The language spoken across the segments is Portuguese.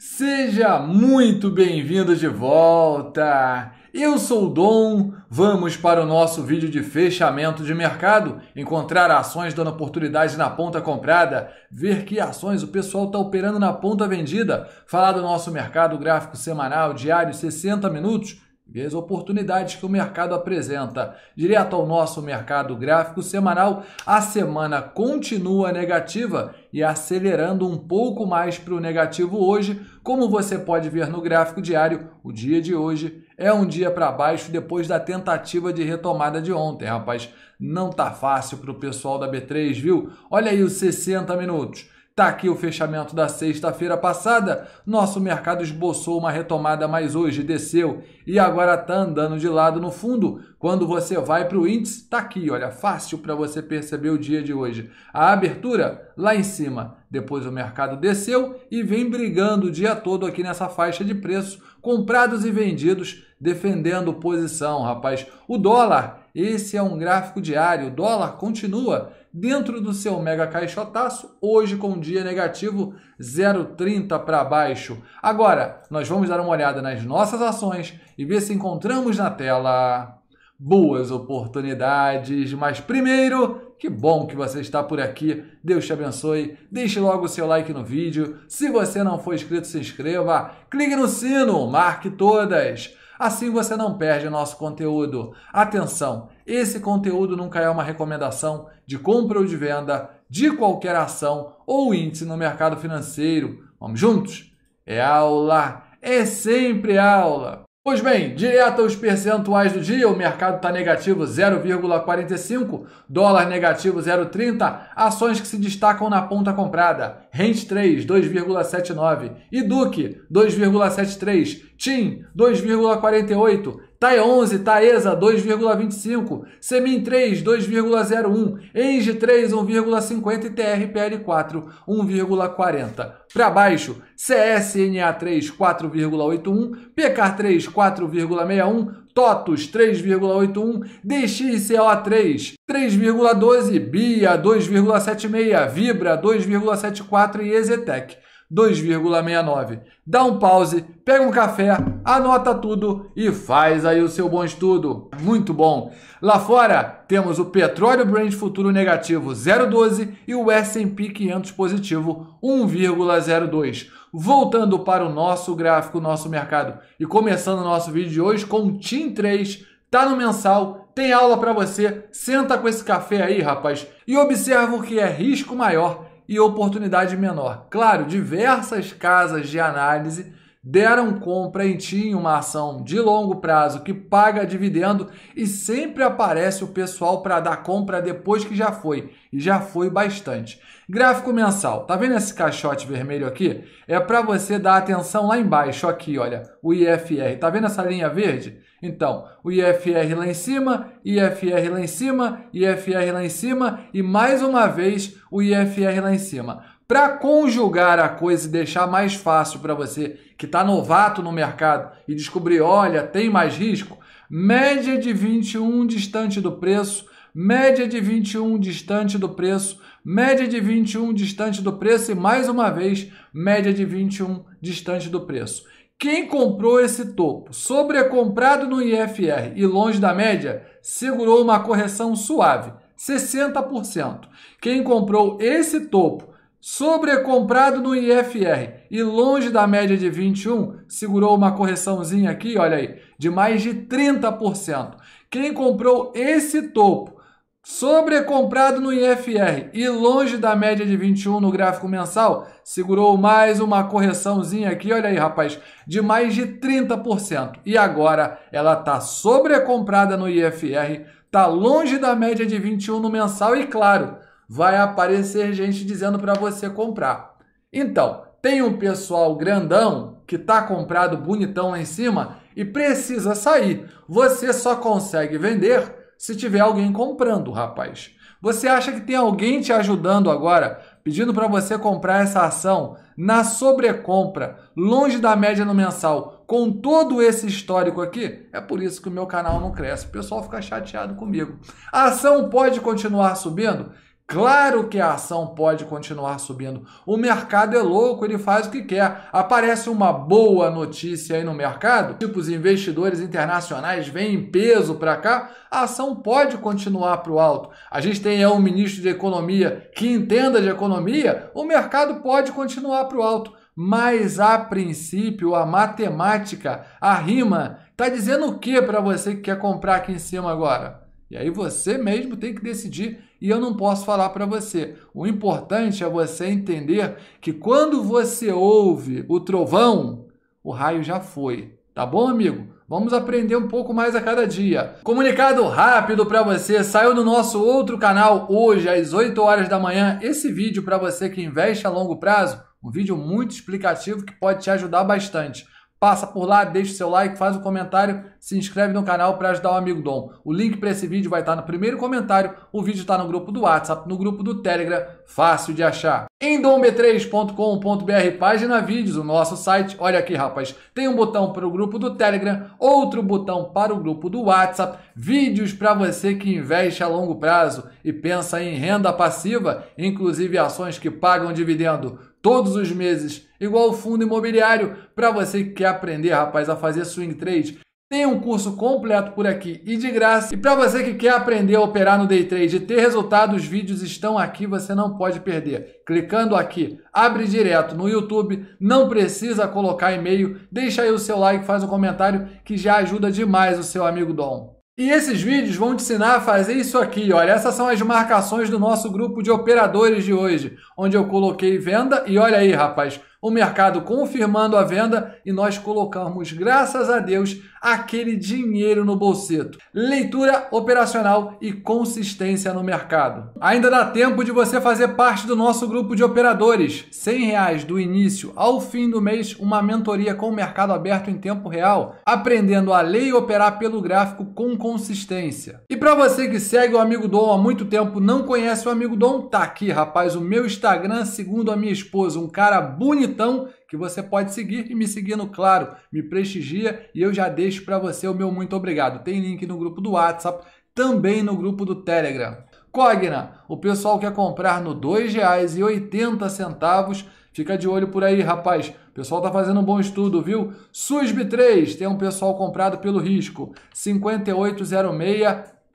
Seja muito bem-vindo de volta! Eu sou o Dom, vamos para o nosso vídeo de fechamento de mercado, encontrar ações dando oportunidade na ponta comprada, ver que ações o pessoal está operando na ponta vendida, falar do nosso mercado gráfico semanal, diário, 60 minutos, e as oportunidades que o mercado apresenta. Direto ao nosso mercado gráfico semanal, a semana continua negativa e acelerando um pouco mais para o negativo hoje. Como você pode ver no gráfico diário, o dia de hoje é um dia para baixo depois da tentativa de retomada de ontem, rapaz. Não tá fácil para o pessoal da B3, viu? Olha aí os 60 minutos. Tá aqui o fechamento da sexta-feira passada. Nosso mercado esboçou uma retomada, mas hoje desceu e agora tá andando de lado no fundo. Quando você vai para o índice, tá aqui, olha, fácil para você perceber o dia de hoje. A abertura lá em cima. Depois o mercado desceu e vem brigando o dia todo aqui nessa faixa de preço, comprados e vendidos, defendendo posição, rapaz. O dólar esse é um gráfico diário. O dólar continua dentro do seu mega caixotaço, hoje com um dia negativo 0,30 para baixo. Agora, nós vamos dar uma olhada nas nossas ações e ver se encontramos na tela boas oportunidades. Mas primeiro, que bom que você está por aqui. Deus te abençoe. Deixe logo o seu like no vídeo. Se você não for inscrito, se inscreva. Clique no sino, marque todas. Assim você não perde nosso conteúdo. Atenção, esse conteúdo nunca é uma recomendação de compra ou de venda de qualquer ação ou índice no mercado financeiro. Vamos juntos? É aula, é sempre aula. Pois bem, direto aos percentuais do dia, o mercado está negativo 0,45, dólar negativo 0,30, ações que se destacam na ponta comprada, Rent 3, 2,79, Iduc, 2,73, TIM, 2,48, TAE 11, TAESA 2,25, Semin 3 2,01, ENGE 3 1,50 e TRPL 4 1,40. Para baixo, CSNA 3 4,81, PK 3 4,61, TOTUS 3,81, DXCO3 3,12, BIA 2,76, Vibra 2,74 e EZTEC 2,69. Dá um pause, pega um café, anota tudo e faz aí o seu bom estudo. Muito bom. Lá fora, temos o petróleo Brent futuro negativo 0,12 e o S&P 500 positivo 1,02. Voltando para o nosso gráfico, nosso mercado e começando o nosso vídeo de hoje com o TIM 3, tá no mensal, tem aula para você. Senta com esse café aí, rapaz, e observa o que é risco maior e oportunidade menor. Claro, diversas casas de análise deram compra em em uma ação de longo prazo que paga dividendo e sempre aparece o pessoal para dar compra depois que já foi, e já foi bastante. Gráfico mensal. Tá vendo esse caixote vermelho aqui? É para você dar atenção lá embaixo aqui, olha, o IFR. Tá vendo essa linha verde? Então, o IFR lá em cima, IFR lá em cima, IFR lá em cima e mais uma vez o IFR lá em cima. Para conjugar a coisa e deixar mais fácil para você que está novato no mercado e descobrir, olha, tem mais risco, média de 21 distante do preço, média de 21 distante do preço, média de 21 distante do preço e mais uma vez, média de 21 distante do preço. Quem comprou esse topo, sobrecomprado no IFR e longe da média, segurou uma correção suave, 60%. Quem comprou esse topo, sobrecomprado no IFR e longe da média de 21, segurou uma correçãozinha aqui, olha aí, de mais de 30%. Quem comprou esse topo sobrecomprado no IFR e longe da média de 21 no gráfico mensal, segurou mais uma correçãozinha aqui, olha aí, rapaz, de mais de 30%. E agora ela está sobrecomprada no IFR, está longe da média de 21 no mensal e, claro, vai aparecer gente dizendo para você comprar. Então, tem um pessoal grandão que está comprado bonitão lá em cima e precisa sair. Você só consegue vender se tiver alguém comprando, rapaz. Você acha que tem alguém te ajudando agora, pedindo para você comprar essa ação na sobrecompra, longe da média no mensal, com todo esse histórico aqui? É por isso que o meu canal não cresce. O pessoal fica chateado comigo. A ação pode continuar subindo? Claro que a ação pode continuar subindo. O mercado é louco, ele faz o que quer. Aparece uma boa notícia aí no mercado, tipo os investidores internacionais vêm em peso para cá, a ação pode continuar para o alto. A gente tem aí um ministro de economia que entenda de economia, o mercado pode continuar para o alto. Mas a princípio, a matemática, a rima, tá dizendo o que para você que quer comprar aqui em cima agora? E aí você mesmo tem que decidir e eu não posso falar para você. O importante é você entender que quando você ouve o trovão, o raio já foi. Tá bom, amigo? Vamos aprender um pouco mais a cada dia. Comunicado rápido para você, saiu no nosso outro canal hoje às 8 horas da manhã esse vídeo para você que investe a longo prazo, um vídeo muito explicativo que pode te ajudar bastante. Passa por lá, deixa o seu like, faz um comentário, se inscreve no canal para ajudar o amigo Dom. O link para esse vídeo vai estar tá no primeiro comentário, o vídeo está no grupo do WhatsApp, no grupo do Telegram, fácil de achar. Em domb3.com.br, página vídeos, o nosso site. Olha aqui, rapaz, tem um botão para o grupo do Telegram, outro botão para o grupo do WhatsApp, vídeos para você que investe a longo prazo e pensa em renda passiva, inclusive ações que pagam dividendo todos os meses, igual o fundo imobiliário, para você que quer aprender, rapaz, a fazer swing trade. Tem um curso completo por aqui e de graça. E para você que quer aprender a operar no day trade e ter resultado, os vídeos estão aqui, você não pode perder. Clicando aqui, abre direto no YouTube, não precisa colocar e-mail. Deixa aí o seu like, faz um comentário que já ajuda demais o seu amigo Dom. E esses vídeos vão te ensinar a fazer isso aqui, olha, essas são as marcações do nosso grupo de operadores de hoje, onde eu coloquei venda e olha aí, rapaz, o mercado confirmando a venda e nós colocamos, graças a Deus, aquele dinheiro no bolseto. Leitura operacional e consistência no mercado. Ainda dá tempo de você fazer parte do nosso grupo de operadores. R$ reais do início ao fim do mês, uma mentoria com o mercado aberto em tempo real, aprendendo a ler e operar pelo gráfico com consistência. E para você que segue o Amigo Dom há muito tempo, não conhece o Amigo Dom, tá aqui, rapaz, o meu Instagram, segundo a minha esposa, um cara bonito bonitão que você pode seguir e me seguindo, claro, me prestigia e eu já deixo para você o meu muito obrigado. Tem link no grupo do WhatsApp, também no grupo do Telegram. Cogna, o pessoal quer comprar no R$ 2,80. Fica de olho por aí, rapaz. O pessoal tá fazendo um bom estudo, viu? SUSB 3, tem um pessoal comprado pelo risco. 5806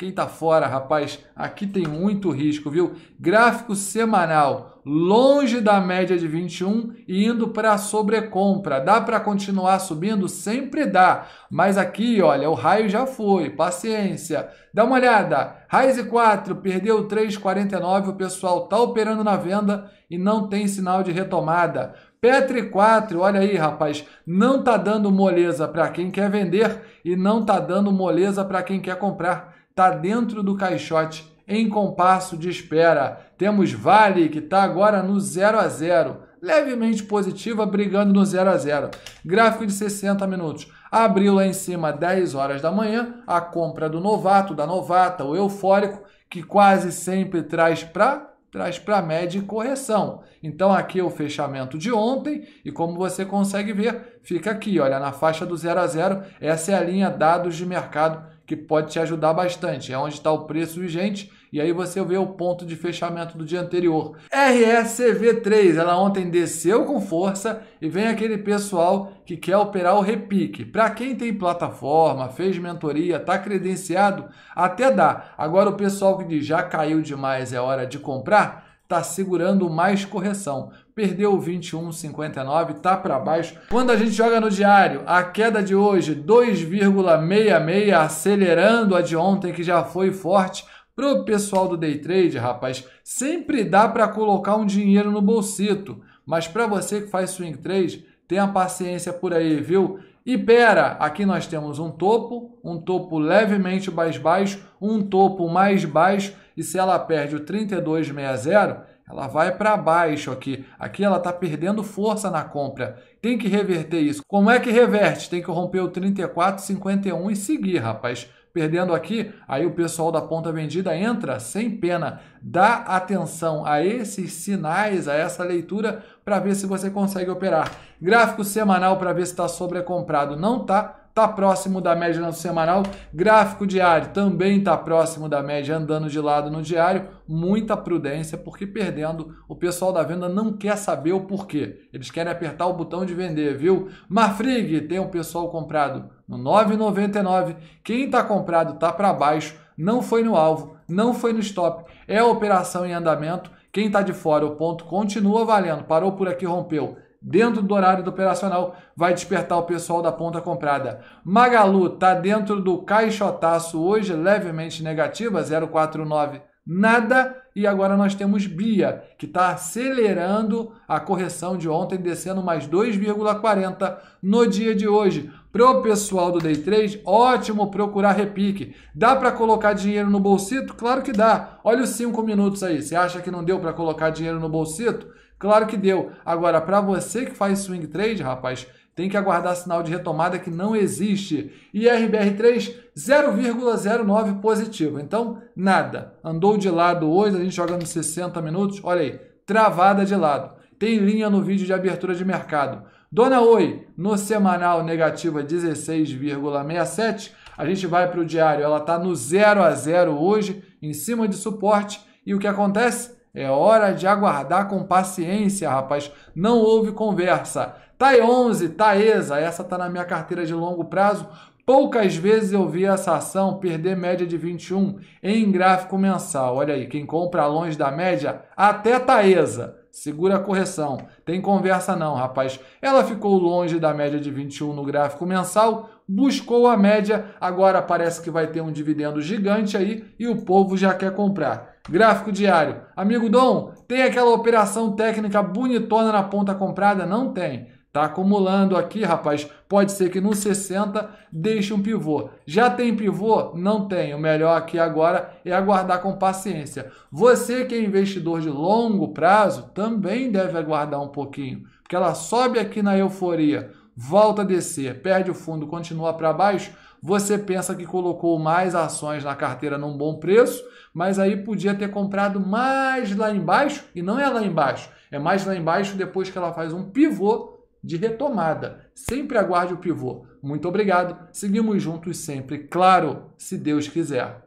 quem está fora, rapaz, aqui tem muito risco, viu? Gráfico semanal, longe da média de 21 e indo para sobrecompra. Dá para continuar subindo? Sempre dá. Mas aqui, olha, o raio já foi, paciência. Dá uma olhada. Rise 4 perdeu 3,49, o pessoal tá operando na venda e não tem sinal de retomada. Petri 4, olha aí, rapaz, não tá dando moleza para quem quer vender e não tá dando moleza para quem quer comprar está dentro do caixote, em compasso de espera. Temos Vale, que está agora no 0 a 0 levemente positiva, brigando no 0 a 0 Gráfico de 60 minutos. Abriu lá em cima 10 horas da manhã, a compra do novato, da novata, o eufórico, que quase sempre traz para traz para média e correção. Então aqui é o fechamento de ontem e como você consegue ver, fica aqui, olha, na faixa do 0 a 0, essa é a linha dados de mercado que pode te ajudar bastante. É onde está o preço vigente e aí você vê o ponto de fechamento do dia anterior. rsv 3 ela ontem desceu com força e vem aquele pessoal que quer operar o repique. Para quem tem plataforma, fez mentoria, tá credenciado, até dá. Agora o pessoal que já caiu demais, é hora de comprar, tá segurando mais correção. Perdeu 21,59, tá para baixo. Quando a gente joga no diário, a queda de hoje 2,66, acelerando a de ontem que já foi forte. Pro pessoal do day trade, rapaz, sempre dá para colocar um dinheiro no bolsito, mas para você que faz swing trade, tenha paciência por aí, viu? E pera, aqui nós temos um topo, um topo levemente mais baixo, um topo mais baixo, e se ela perde o 3260, ela vai para baixo aqui. Aqui ela está perdendo força na compra. Tem que reverter isso. Como é que reverte? Tem que romper o 34,51 e seguir, rapaz. Perdendo aqui, aí o pessoal da ponta vendida entra sem pena. Dá atenção a esses sinais, a essa leitura, para ver se você consegue operar. Gráfico semanal para ver se está sobrecomprado. Não está tá próximo da média no semanal. Gráfico diário também tá próximo da média, andando de lado no diário. Muita prudência, porque perdendo, o pessoal da venda não quer saber o porquê. Eles querem apertar o botão de vender, viu? Marfrig tem um pessoal comprado no 9,99. Quem tá comprado tá para baixo, não foi no alvo, não foi no stop. É operação em andamento. Quem está de fora, o ponto continua valendo. Parou por aqui, rompeu dentro do horário do operacional, vai despertar o pessoal da ponta comprada. Magalu está dentro do caixotaço hoje, levemente negativa, 049 nada. E agora nós temos Bia, que está acelerando a correção de ontem, descendo mais 2,40 no dia de hoje. Para o pessoal do Day 3, ótimo procurar repique. Dá para colocar dinheiro no bolsito? Claro que dá. Olha os 5 minutos aí. Você acha que não deu para colocar dinheiro no bolsito? Claro que deu. Agora, para você que faz swing trade, rapaz, tem que aguardar sinal de retomada que não existe. E RBR3, 0,09 positivo. Então, nada. Andou de lado hoje, a gente joga nos 60 minutos. Olha aí, travada de lado. Tem linha no vídeo de abertura de mercado. Dona Oi, no semanal negativa 16,67. A gente vai para o diário, ela está no 0 a 0 hoje, em cima de suporte. E o que acontece? É hora de aguardar com paciência, rapaz. Não houve conversa. TAI 11, Taesa, essa tá na minha carteira de longo prazo. Poucas vezes eu vi essa ação perder média de 21 em gráfico mensal. Olha aí, quem compra longe da média, até Taesa. Tá Segura a correção. Tem conversa não, rapaz. Ela ficou longe da média de 21 no gráfico mensal, buscou a média, agora parece que vai ter um dividendo gigante aí e o povo já quer comprar. Gráfico diário. Amigo Dom, tem aquela operação técnica bonitona na ponta comprada? Não tem. Tá acumulando aqui, rapaz. Pode ser que no 60 deixe um pivô. Já tem pivô? Não tem. O melhor aqui agora é aguardar com paciência. Você que é investidor de longo prazo também deve aguardar um pouquinho, porque ela sobe aqui na euforia, volta a descer, perde o fundo, continua para baixo você pensa que colocou mais ações na carteira num bom preço, mas aí podia ter comprado mais lá embaixo, e não é lá embaixo, é mais lá embaixo depois que ela faz um pivô de retomada. Sempre aguarde o pivô. Muito obrigado. Seguimos juntos sempre, claro, se Deus quiser.